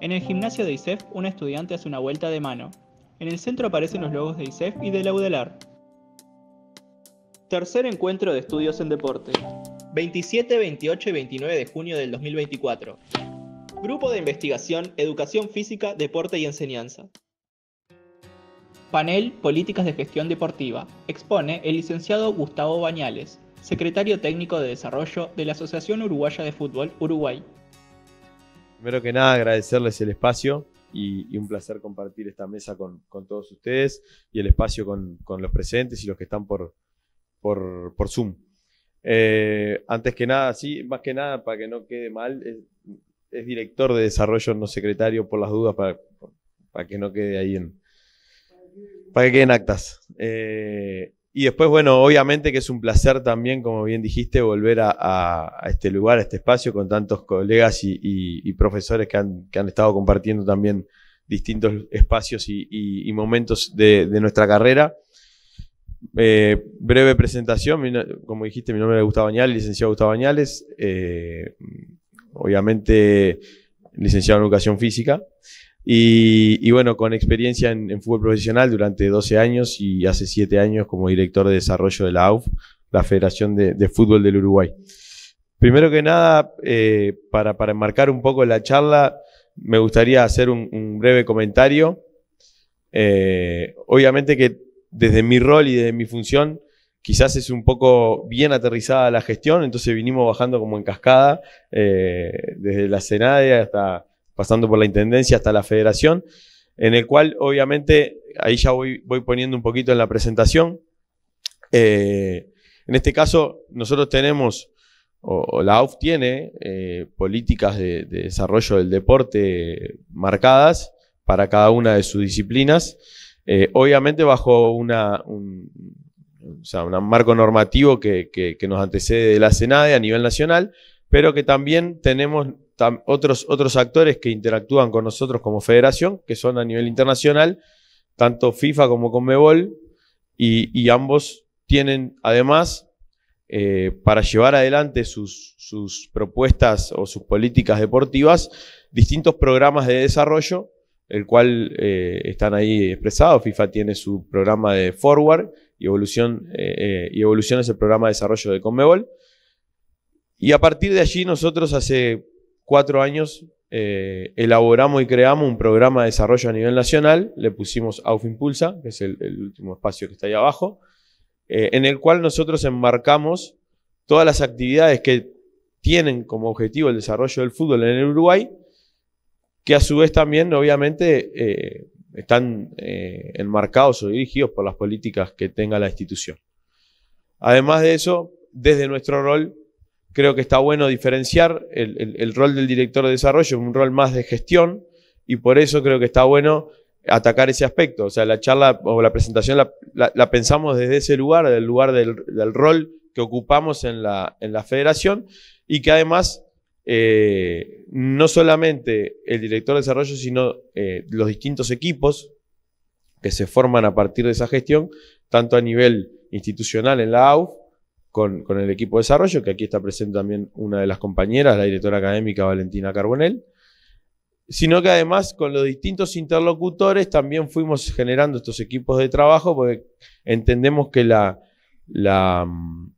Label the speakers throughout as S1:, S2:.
S1: En el gimnasio de ISEF, un estudiante hace una vuelta de mano. En el centro aparecen los logos de ISEF y de Laudelar. Tercer encuentro de estudios en deporte. 27, 28 y 29 de junio del 2024. Grupo de investigación, educación física, deporte y enseñanza. Panel Políticas de Gestión Deportiva. Expone el licenciado Gustavo Bañales, secretario técnico de desarrollo de la Asociación Uruguaya de Fútbol Uruguay
S2: primero que nada agradecerles el espacio y, un placer compartir esta mesa con, todos ustedes y el espacio con, los presentes y los que están por, por, Zoom. Eh, antes que nada, sí, más que nada, para que no quede mal, es, director de desarrollo, no secretario, por las dudas, para, que no quede ahí en... Para que queden actas. Eh, y después, bueno, obviamente que es un placer también, como bien dijiste, volver a, este lugar, a este espacio, con tantos colegas y, profesores que han, estado compartiendo también distintos espacios y, momentos de, nuestra carrera. Eh, breve presentación, como dijiste, mi nombre es Gustavo Añales, licenciado Gustavo Bañales, eh, obviamente licenciado en Educación Física, y, bueno, con experiencia en, fútbol profesional durante 12 años y hace 7 años como director de desarrollo de la AUF, la Federación de, Fútbol del Uruguay. Primero que nada, eh, para, enmarcar un poco la charla, me gustaría hacer un, breve comentario. Eh, obviamente que desde mi rol y desde mi función, quizás es un poco bien aterrizada la gestión, entonces vinimos bajando como en cascada, eh, desde la Senade hasta pasando por la Intendencia hasta la Federación, en el cual obviamente ahí ya voy, poniendo un poquito en la presentación. Eh, en este caso, nosotros tenemos, o, la AUF tiene, eh, políticas de, desarrollo del deporte marcadas para cada una de sus disciplinas, eh, obviamente bajo una, un, marco normativo que, nos antecede de la Senade a nivel nacional, pero que también tenemos otros, otros actores que interactúan con nosotros como federación, que son a nivel internacional, tanto FIFA como Conmebol, y, ambos tienen además eh, para llevar adelante sus, sus, propuestas o sus políticas deportivas distintos programas de desarrollo, el cual eh, están ahí expresados. FIFA tiene su programa de Forward y Evolución, eh, y evolución es el programa de desarrollo de Conmebol. Y a partir de allí nosotros hace cuatro años eh, elaboramos y creamos un programa de desarrollo a nivel nacional, le pusimos AUF Impulsa, que es el, último espacio que está ahí abajo, eh, en el cual nosotros enmarcamos todas las actividades que tienen como objetivo el desarrollo del fútbol en el Uruguay, que a su vez también obviamente eh, están enmarcados o dirigidos por las políticas que tenga la institución. Además de eso, desde nuestro rol Creo que está bueno diferenciar el, rol del director de desarrollo, un rol más de gestión, y por eso creo que está bueno atacar ese aspecto. O sea, la charla o la presentación la, pensamos desde ese lugar, del lugar del, rol que ocupamos en la, federación y que además eh, no solamente el director de desarrollo, sino eh, los distintos equipos que se forman a partir de esa gestión, tanto a nivel institucional en la AUF con, el equipo de desarrollo, que aquí está presente también una de las compañeras, la directora académica Valentina Carbonell, sino que además con los distintos interlocutores también fuimos generando estos equipos de trabajo porque entendemos que la, la, mm,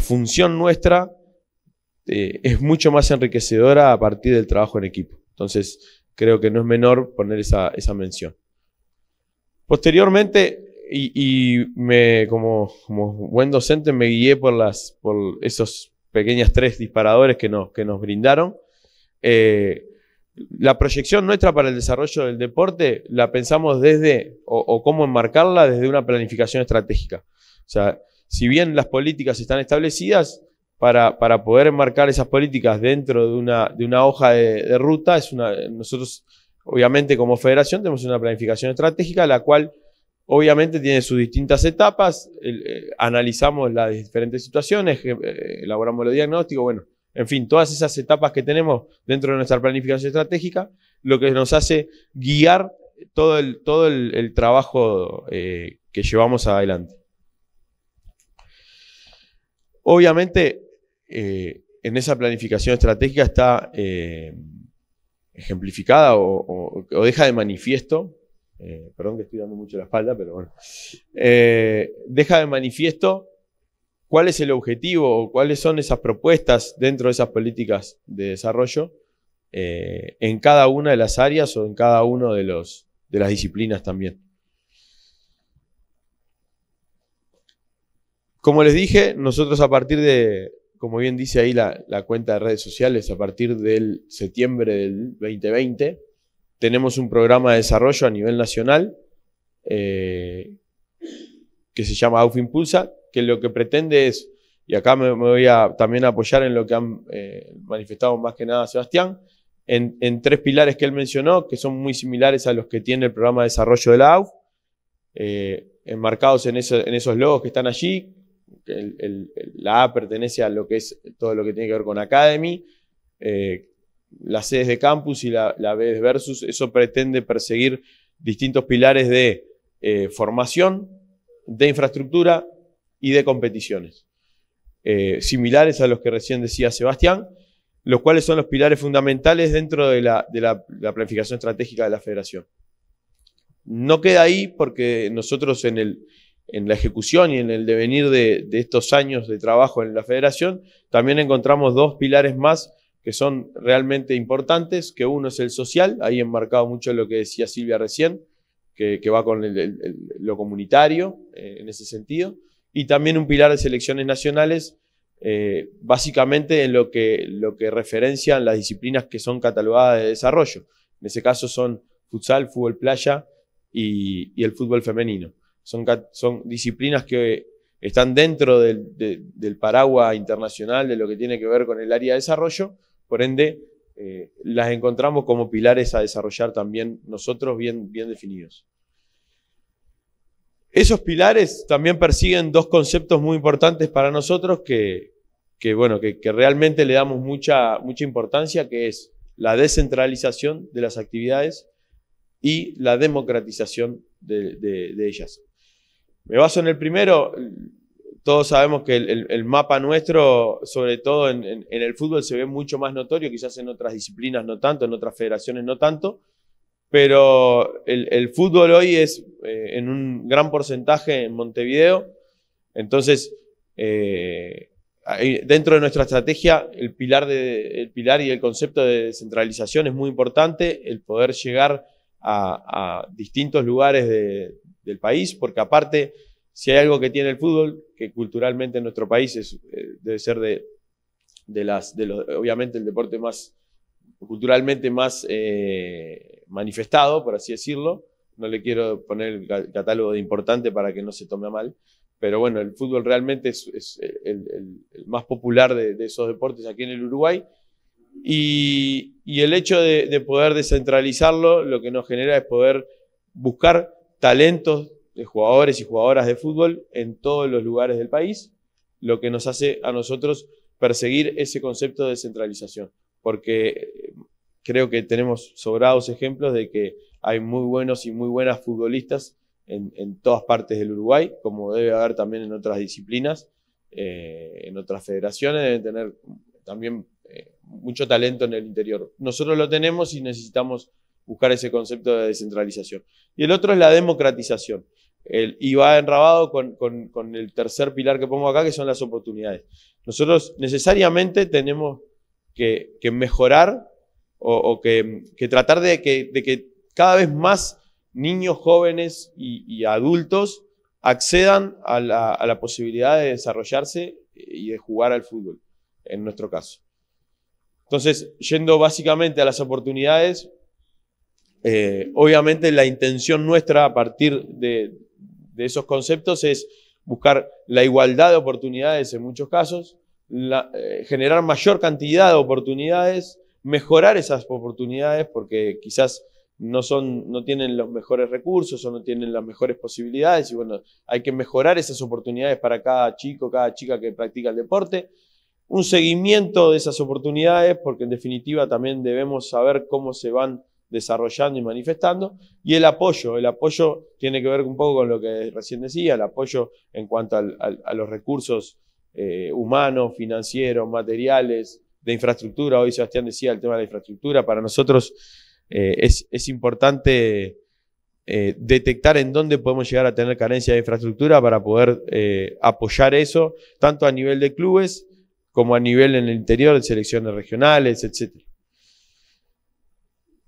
S2: función nuestra eh, es mucho más enriquecedora a partir del trabajo en equipo. Entonces, creo que no es menor poner esa, esa mención. Posteriormente, y, me, como, buen docente me guié por, las, por esos pequeñas tres disparadores que nos, que nos brindaron. Eh, la proyección nuestra para el desarrollo del deporte la pensamos desde, o, cómo enmarcarla desde una planificación estratégica. O sea, si bien las políticas están establecidas, para, poder enmarcar esas políticas dentro de una, de una hoja de, de ruta, es una, nosotros, obviamente, como federación, tenemos una planificación estratégica, la cual Obviamente tiene sus distintas etapas, eh, analizamos las diferentes situaciones, eh, elaboramos los diagnósticos, bueno, en fin, todas esas etapas que tenemos dentro de nuestra planificación estratégica, lo que nos hace guiar todo el, todo el, trabajo eh, que llevamos adelante. Obviamente, en esa planificación estratégica está ejemplificada o deja de manifiesto eh, perdón que estoy dando mucho la espalda, pero bueno, eh, deja de manifiesto cuál es el objetivo o cuáles son esas propuestas dentro de esas políticas de desarrollo eh, en cada una de las áreas o en cada una de, de las disciplinas también. Como les dije, nosotros a partir de, como bien dice ahí la, la cuenta de redes sociales, a partir del septiembre del 2020, tenemos un programa de desarrollo a nivel nacional eh, que se llama AUF Impulsa, que lo que pretende es, y acá me, voy a también apoyar en lo que han eh, manifestado más que nada Sebastián, en, tres pilares que él mencionó, que son muy similares a los que tiene el programa de desarrollo de la AUF, eh, enmarcados en, esos logos que están allí. la A pertenece a lo que es todo lo que tiene que ver con Academy, las sedes de campus y la, la BES Versus, eso pretende perseguir distintos pilares de eh, formación, de infraestructura y de competiciones, eh, similares a los que recién decía Sebastián, los cuales son los pilares fundamentales dentro de la, planificación estratégica de la federación. No queda ahí porque nosotros en, la ejecución y en el devenir de, de estos años de trabajo en la federación, también encontramos dos pilares más que son realmente importantes, que uno es el social, ahí enmarcado mucho lo que decía Silvia recién, que, va con lo comunitario eh, en ese sentido, y también un pilar de selecciones nacionales, eh, básicamente en lo que, lo que referencian las disciplinas que son catalogadas de desarrollo. En ese caso son futsal, fútbol playa y, y el fútbol femenino. Son, son disciplinas que están dentro del, del paraguas internacional de lo que tiene que ver con el área de desarrollo, por ende, eh, las encontramos como pilares a desarrollar también nosotros bien, bien definidos. Esos pilares también persiguen dos conceptos muy importantes para nosotros que, bueno, que, realmente le damos mucha, mucha importancia, que es la descentralización de las actividades y la democratización de ellas. Me baso en el primero, todos sabemos que el, mapa nuestro, sobre todo en, el fútbol, se ve mucho más notorio, quizás en otras disciplinas no tanto, en otras federaciones no tanto, pero el, fútbol hoy es eh, en un gran porcentaje en Montevideo, entonces eh, dentro de nuestra estrategia el pilar, pilar y el concepto de descentralización es muy importante, el poder llegar a, distintos lugares del país, porque aparte si hay algo que tiene el fútbol, que culturalmente en nuestro país es, eh, debe ser de, de las, de los, obviamente el deporte más culturalmente más eh, manifestado, por así decirlo. No le quiero poner el catálogo de importante para que no se tome mal, pero bueno, el fútbol realmente es, eh, el, más popular de, esos deportes aquí en el Uruguay. Y, el hecho de, de poder descentralizarlo, lo que nos genera es poder buscar talentos de jugadores y jugadoras de fútbol en todos los lugares del país, lo que nos hace a nosotros perseguir ese concepto de descentralización porque eh, creo que tenemos sobrados ejemplos de que hay muy buenos y muy buenas futbolistas en, todas partes del Uruguay, como debe haber también en otras disciplinas, eh, en otras federaciones, deben tener también eh, mucho talento en el interior. Nosotros lo tenemos y necesitamos buscar ese concepto de descentralización. Y el otro es la democratización y va enrabado con, el tercer pilar que pongo acá, que son las oportunidades. Nosotros necesariamente tenemos que, mejorar o, que, tratar de que, de que, cada vez más niños, jóvenes y, adultos accedan a la, posibilidad de desarrollarse y de jugar al fútbol, en nuestro caso. Entonces, yendo básicamente a las oportunidades, eh, obviamente la intención nuestra a partir de, de esos conceptos es buscar la igualdad de oportunidades en muchos casos, eh, generar mayor cantidad de oportunidades, mejorar esas oportunidades porque quizás no, son, no tienen los mejores recursos o no tienen las mejores posibilidades y bueno, hay que mejorar esas oportunidades para cada chico, cada chica que practica el deporte. Un seguimiento de esas oportunidades porque en definitiva también debemos saber cómo se van desarrollando y manifestando. Y el apoyo, el apoyo tiene que ver un poco con lo que recién decía, el apoyo en cuanto a los recursos eh, humanos, financieros, materiales, de infraestructura. Hoy Sebastián decía el tema de la infraestructura. Para nosotros eh, es, importante eh, detectar en dónde podemos llegar a tener carencia de infraestructura para poder apoyar eso, tanto a nivel de clubes como a nivel en el interior de selecciones regionales, etcétera.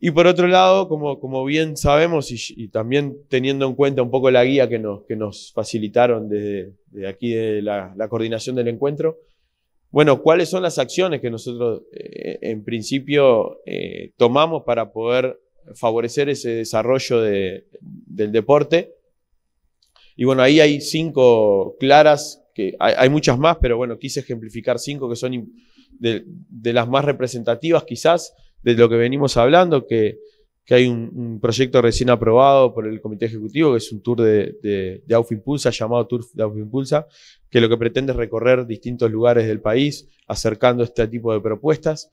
S2: Y por otro lado, como, bien sabemos y, también teniendo en cuenta un poco la guía que nos, que nos facilitaron desde, aquí de la, coordinación del encuentro, bueno, ¿cuáles son las acciones que nosotros eh, en principio eh, tomamos para poder favorecer ese desarrollo del deporte? Y bueno, ahí hay cinco claras, que hay, muchas más, pero bueno, quise ejemplificar cinco que son de las más representativas quizás de lo que venimos hablando, que, hay un, proyecto recién aprobado por el Comité Ejecutivo, que es un tour de, de, Impulsa, llamado Tour de Aufimpulsa, que lo que pretende es recorrer distintos lugares del país, acercando este tipo de propuestas.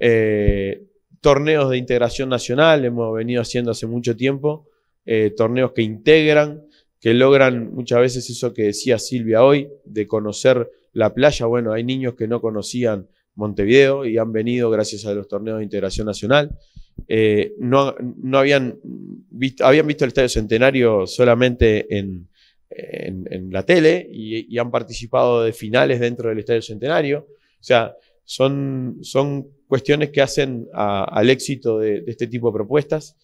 S2: Eh, torneos de integración nacional, hemos venido haciendo hace mucho tiempo, eh, torneos que integran, que logran muchas veces eso que decía Silvia hoy, de conocer la playa. Bueno, hay niños que no conocían Montevideo y han venido gracias a los torneos de integración nacional. Eh, no, habían, visto, habían visto el Estadio Centenario solamente en, la tele y, han participado de finales dentro del Estadio Centenario. O sea, son, son cuestiones que hacen al éxito de, este tipo de propuestas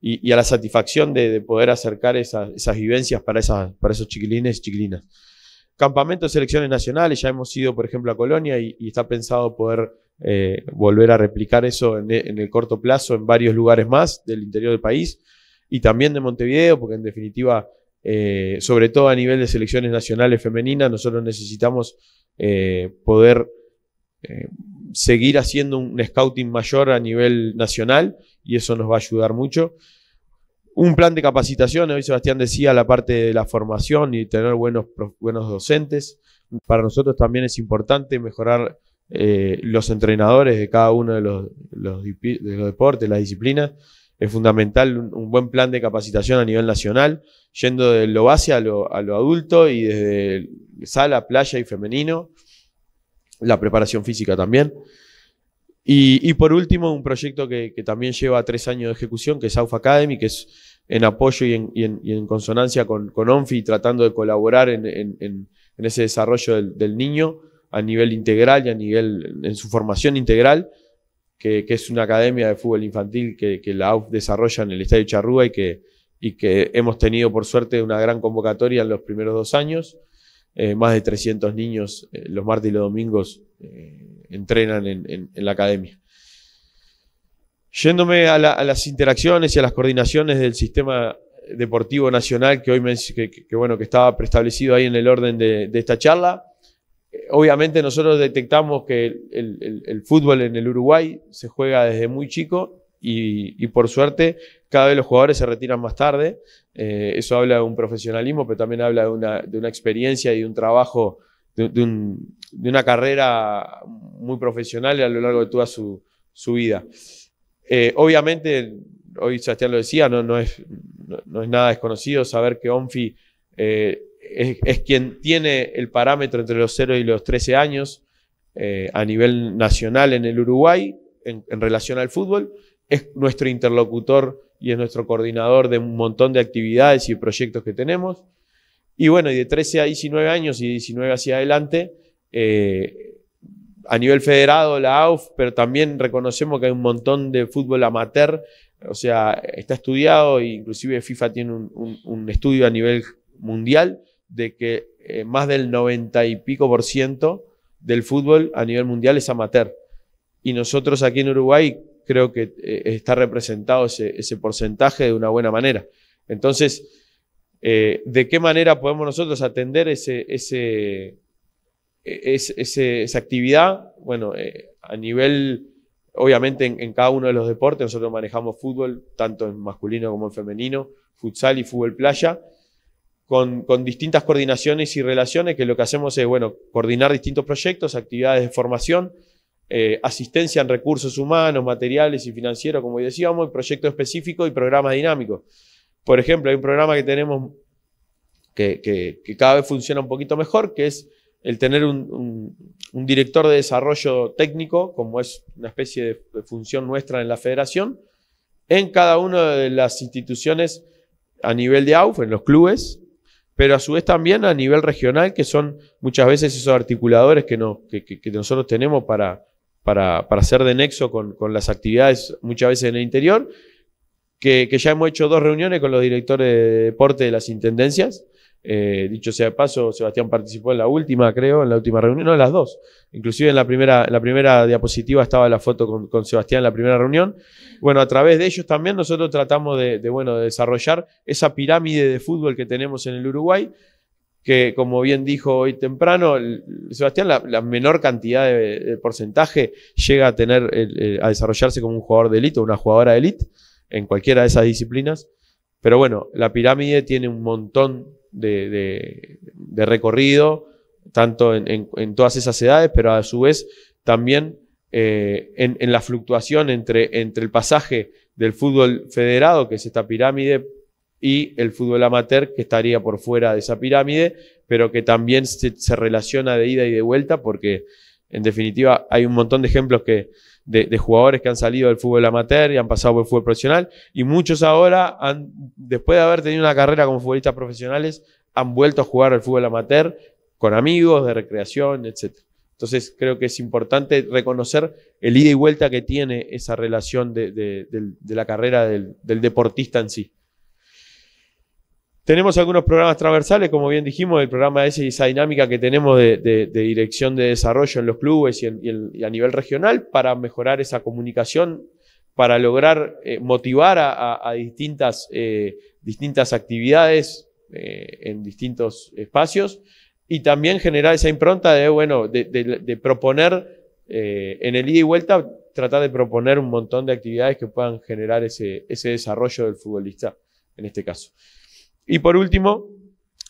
S2: y, a la satisfacción de, poder acercar esas, vivencias para, esas, para esos chiquilines y chiquilinas. Campamento de selecciones nacionales, ya hemos ido, por ejemplo, a Colonia y, está pensado poder eh, volver a replicar eso e, en, el corto plazo en varios lugares más del interior del país y también de Montevideo, porque en definitiva, eh, sobre todo a nivel de selecciones nacionales femeninas, nosotros necesitamos eh, poder seguir haciendo un scouting mayor a nivel nacional y eso nos va a ayudar mucho un plan de capacitación, hoy Sebastián decía la parte de la formación y tener buenos, buenos docentes. Para nosotros también es importante mejorar eh, los entrenadores de cada uno de los, de los deportes, las disciplinas. Es fundamental un, buen plan de capacitación a nivel nacional, yendo de lo base a lo, a lo adulto y desde sala, playa y femenino, la preparación física también. Y, por último, un proyecto que, también lleva tres años de ejecución, que es AUF Academy, que es en apoyo y en, consonancia con, ONFI, tratando de colaborar en, ese desarrollo del, niño a nivel integral y a nivel en su formación integral, que, es una academia de fútbol infantil que, la AUF desarrolla en el Estadio Charrúa y que hemos tenido por suerte una gran convocatoria en los primeros dos años. Eh, más de 300 niños eh, los martes y los domingos eh, entrenan en, la academia. Yéndome a, las interacciones y a las coordinaciones del sistema deportivo nacional que hoy bueno, que estaba preestablecido ahí en el orden de, esta charla, obviamente nosotros detectamos que el, fútbol en el Uruguay se juega desde muy chico y, por suerte cada vez los jugadores se retiran más tarde. Eh, eso habla de un profesionalismo, pero también habla de una, experiencia y de un trabajo, de, una carrera muy profesional a lo largo de toda su, vida. Eh, obviamente, hoy Sebastián lo decía, no, es, nada desconocido saber que Onfi eh, es, quien tiene el parámetro entre los 0 y los 13 años a nivel nacional en el Uruguay en relación al fútbol es nuestro interlocutor y es nuestro coordinador de un montón de actividades y proyectos que tenemos. Y bueno, y de 13 a 19 años y 19 hacia adelante, eh, a nivel federado, la AUF, pero también reconocemos que hay un montón de fútbol amateur, o sea, está estudiado e inclusive FIFA tiene un, estudio a nivel mundial de que eh, más del 90 y pico por ciento del fútbol a nivel mundial es amateur. Y nosotros aquí en Uruguay creo que eh, está representado ese, porcentaje de una buena manera. Entonces, eh, ¿de qué manera podemos nosotros atender ese, esa actividad? Bueno, eh, a nivel, obviamente en, cada uno de los deportes, nosotros manejamos fútbol, tanto en masculino como en femenino, futsal y fútbol playa. Con, con distintas coordinaciones y relaciones, que lo que hacemos es, bueno, coordinar distintos proyectos, actividades de formación, eh, asistencia en recursos humanos, materiales y financieros, como decíamos, proyectos específicos y programas dinámicos. Por ejemplo, hay un programa que tenemos que, cada vez funciona un poquito mejor, que es el tener un, director de desarrollo técnico, como es una especie de, función nuestra en la federación, en cada una de las instituciones a nivel de AUF, en los clubes, pero a su vez también a nivel regional, que son muchas veces esos articuladores que, que nosotros tenemos para, para, para ser de nexo con, las actividades muchas veces en el interior, que, ya hemos hecho dos reuniones con los directores de deporte de las intendencias. Eh, dicho sea de paso, Sebastián participó en la última, creo, en la última reunión, no en las dos. Inclusive en la primera, la primera diapositiva estaba la foto con, Sebastián en la primera reunión. Bueno, a través de ellos también nosotros tratamos de, bueno, de desarrollar esa pirámide de fútbol que tenemos en el Uruguay, que como bien dijo hoy temprano, Sebastián, la, menor cantidad de, porcentaje llega a tener, a desarrollarse como un jugador de élite o una jugadora de élite en cualquiera de esas disciplinas. Pero bueno, la pirámide tiene un montón de, recorrido, tanto en, todas esas edades, pero a su vez también eh, en, la fluctuación entre, entre el pasaje del fútbol federado, que es esta pirámide y el fútbol amateur, que estaría por fuera de esa pirámide, pero que también se, relaciona de ida y de vuelta, porque en definitiva hay un montón de ejemplos que, de, jugadores que han salido del fútbol amateur y han pasado por el fútbol profesional, y muchos ahora, han, después de haber tenido una carrera como futbolistas profesionales, han vuelto a jugar al fútbol amateur con amigos, de recreación, etc. Entonces creo que es importante reconocer el ida y vuelta que tiene esa relación de, la carrera del deportista en sí. Tenemos algunos programas transversales, como bien dijimos, el programa ese, esa dinámica que tenemos de, dirección de desarrollo en los clubes y, a nivel regional para mejorar esa comunicación, para lograr eh, motivar a, distintas, eh, distintas actividades eh, en distintos espacios y también generar esa impronta de, bueno, de, proponer en el ida y vuelta, tratar de proponer un montón de actividades que puedan generar ese, ese desarrollo del futbolista en este caso. Y por último,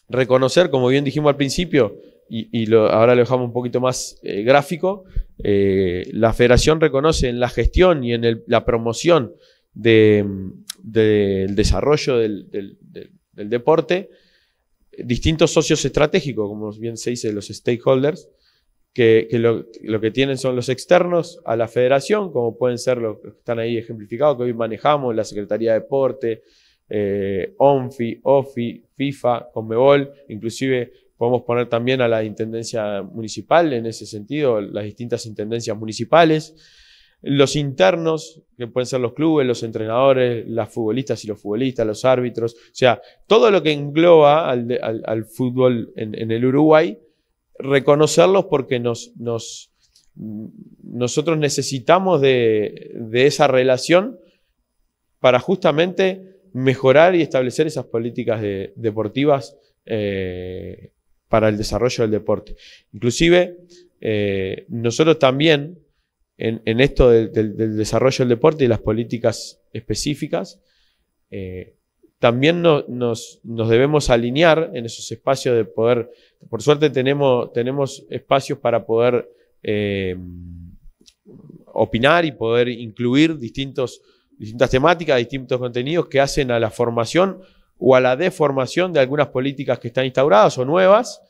S2: reconocer, como bien dijimos al principio, y, ahora lo dejamos un poquito más eh, gráfico, eh, la federación reconoce en la gestión y en la promoción del desarrollo del, deporte distintos socios estratégicos, como bien se dice, los stakeholders, que, lo, que tienen son los externos a la federación, como pueden ser los que están ahí ejemplificados, que hoy manejamos, la Secretaría de Deporte, eh, ONFI, OFI, FIFA, Conmebol, inclusive podemos poner también a la Intendencia Municipal en ese sentido, las distintas intendencias municipales, los internos, que pueden ser los clubes, los entrenadores, las futbolistas y los futbolistas, los árbitros, o sea, todo lo que engloba al, fútbol en, el Uruguay, reconocerlos porque nos, nosotros necesitamos de esa relación para justamente mejorar y establecer esas políticas deportivas eh, para el desarrollo del deporte. Inclusive, eh, nosotros también, en, esto del desarrollo del deporte y las políticas específicas, eh, también nos, nos, debemos alinear en esos espacios de poder, por suerte tenemos, tenemos espacios para poder opinar y poder incluir distintos distintas temáticas, distintos contenidos que hacen a la formación o a la deformación de algunas políticas que están instauradas o nuevas,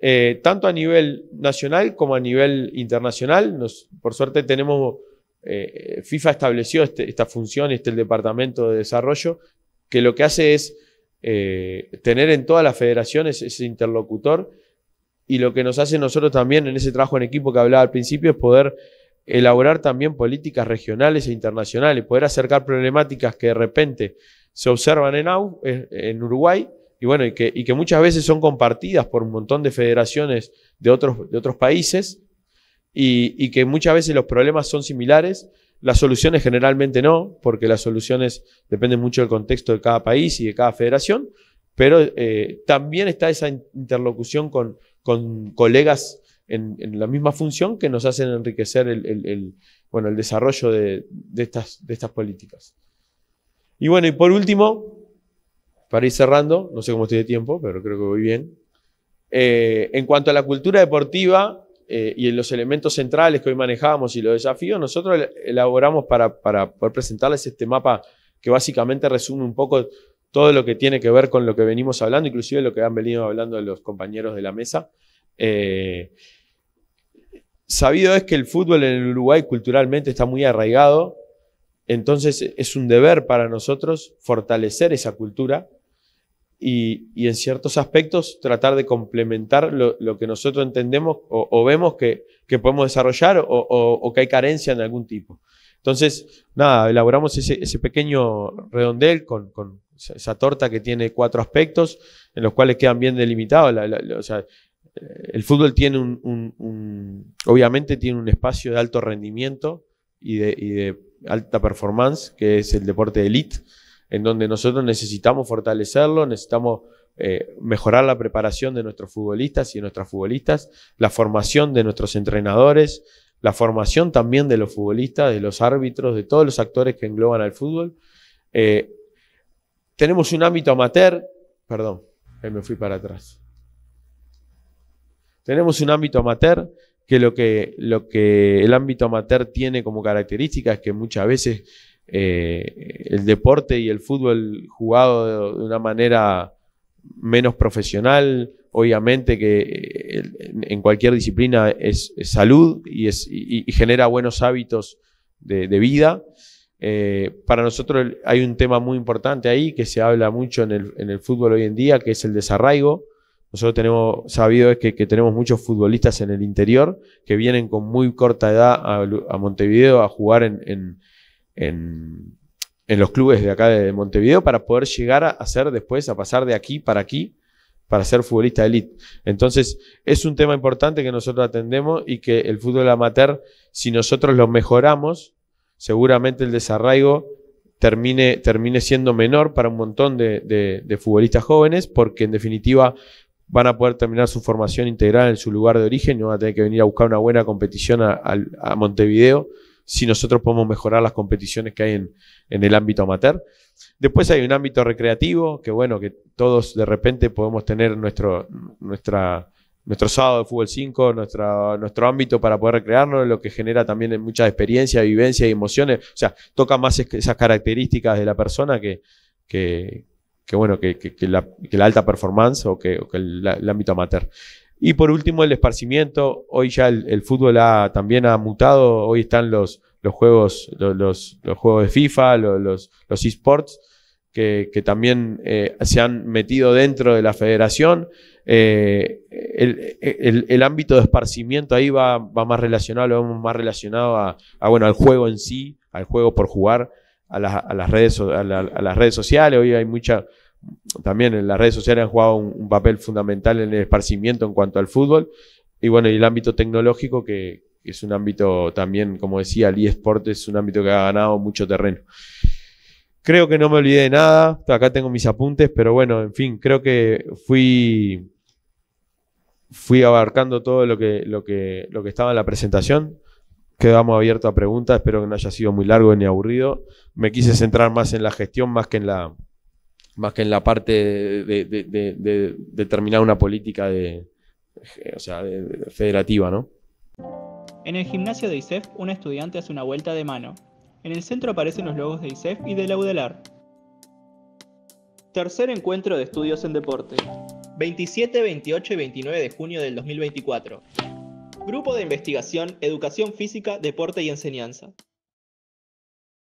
S2: eh, tanto a nivel nacional como a nivel internacional. por suerte tenemos, eh, FIFA estableció este, esta función, este el Departamento de Desarrollo, que lo que hace es eh, tener en todas las federaciones ese interlocutor y lo que nos hace nosotros también en ese trabajo en equipo que hablaba al principio es poder elaborar también políticas regionales e internacionales, poder acercar problemáticas que de repente se observan en, en Uruguay y, bueno, y, que, muchas veces son compartidas por un montón de federaciones de otros, de otros países y, que muchas veces los problemas son similares. Las soluciones generalmente no, porque las soluciones dependen mucho del contexto de cada país y de cada federación, pero eh, también está esa interlocución con, con colegas en, la misma función que nos hacen enriquecer el, bueno, el desarrollo de, estas, de estas políticas. Y bueno, y por último, para ir cerrando, no sé cómo estoy de tiempo, pero creo que voy bien. Eh, en cuanto a la cultura deportiva eh, y en los elementos centrales que hoy manejamos y los desafíos, nosotros elaboramos para, poder presentarles este mapa que básicamente resume un poco todo lo que tiene que ver con lo que venimos hablando, inclusive lo que han venido hablando los compañeros de la mesa. Eh, Sabido es que el fútbol en el Uruguay culturalmente está muy arraigado, entonces es un deber para nosotros fortalecer esa cultura y, en ciertos aspectos tratar de complementar lo, que nosotros entendemos o, vemos que, podemos desarrollar o, que hay carencia en algún tipo. Entonces, nada, elaboramos ese, pequeño redondel con, esa torta que tiene cuatro aspectos en los cuales quedan bien delimitados el fútbol tiene un, obviamente tiene un espacio de alto rendimiento y de, alta performance, que es el deporte de elite, en donde nosotros necesitamos fortalecerlo, necesitamos eh, mejorar la preparación de nuestros futbolistas y de nuestras futbolistas, la formación de nuestros entrenadores, la formación también de los futbolistas, de los árbitros, de todos los actores que engloban al fútbol. Eh, tenemos un ámbito amateur, perdón, eh, me fui para atrás. Tenemos un ámbito amateur que lo que, lo que el ámbito amateur tiene como característica es que muchas veces eh, el deporte y el fútbol jugado de, una manera menos profesional, obviamente que eh, en cualquier disciplina es, salud y, es, genera buenos hábitos de, vida. Eh, para nosotros hay un tema muy importante ahí que se habla mucho en el, en el fútbol hoy en día, que es el desarraigo. Nosotros tenemos sabido es que, tenemos muchos futbolistas en el interior que vienen con muy corta edad a, Montevideo a jugar en, los clubes de acá de Montevideo para poder llegar a hacer después, a pasar de aquí para aquí, para ser futbolista elite. Entonces, es un tema importante que nosotros atendemos y que el fútbol amateur, si nosotros lo mejoramos, seguramente el desarraigo termine, termine siendo menor para un montón de futbolistas jóvenes, porque en definitiva van a poder terminar su formación integral en su lugar de origen y van a tener que venir a buscar una buena competición a, Montevideo si nosotros podemos mejorar las competiciones que hay en, el ámbito amateur. Después hay un ámbito recreativo, que bueno, que todos de repente podemos tener nuestro, nuestro sábado de fútbol 5, nuestro ámbito para poder recrearnos, lo que genera también muchas experiencias, vivencias y emociones. O sea, toca más esas características de la persona que, que, que bueno, que, la, alta performance o que, el, ámbito amateur. Y por último, el esparcimiento. Hoy ya el, fútbol también ha mutado. Hoy están los, los juegos, los, juegos de FIFA, los, esports, que, también eh, se han metido dentro de la federación. Eh, el, ámbito de esparcimiento ahí va, más relacionado, más relacionado bueno, al juego en sí, al juego por jugar a, las, redes, a, las redes sociales. Hoy hay mucha, también en las redes sociales han jugado un, papel fundamental en el esparcimiento en cuanto al fútbol. Y bueno, y el ámbito tecnológico, que, es un ámbito también, como decía, el eSport es un ámbito que ha ganado mucho terreno. Creo que no me olvidé de nada, acá tengo mis apuntes, pero bueno, en fin, creo que fui, fui abarcando todo lo que, lo, lo que estaba en la presentación. Quedamos abiertos a preguntas, espero que no haya sido muy largo ni aburrido. Me quise centrar más en la gestión, más que en la, más que en la parte de, determinar una política de, o sea, federativa, ¿no?
S1: En el gimnasio de ISEF, un estudiante hace una vuelta de mano. En el centro aparecen los logos de ISEF y de Laudelar. Tercer encuentro de estudios en deporte. 27, 28 y 29 de junio del 2024. Grupo de Investigación, Educación Física, Deporte y Enseñanza.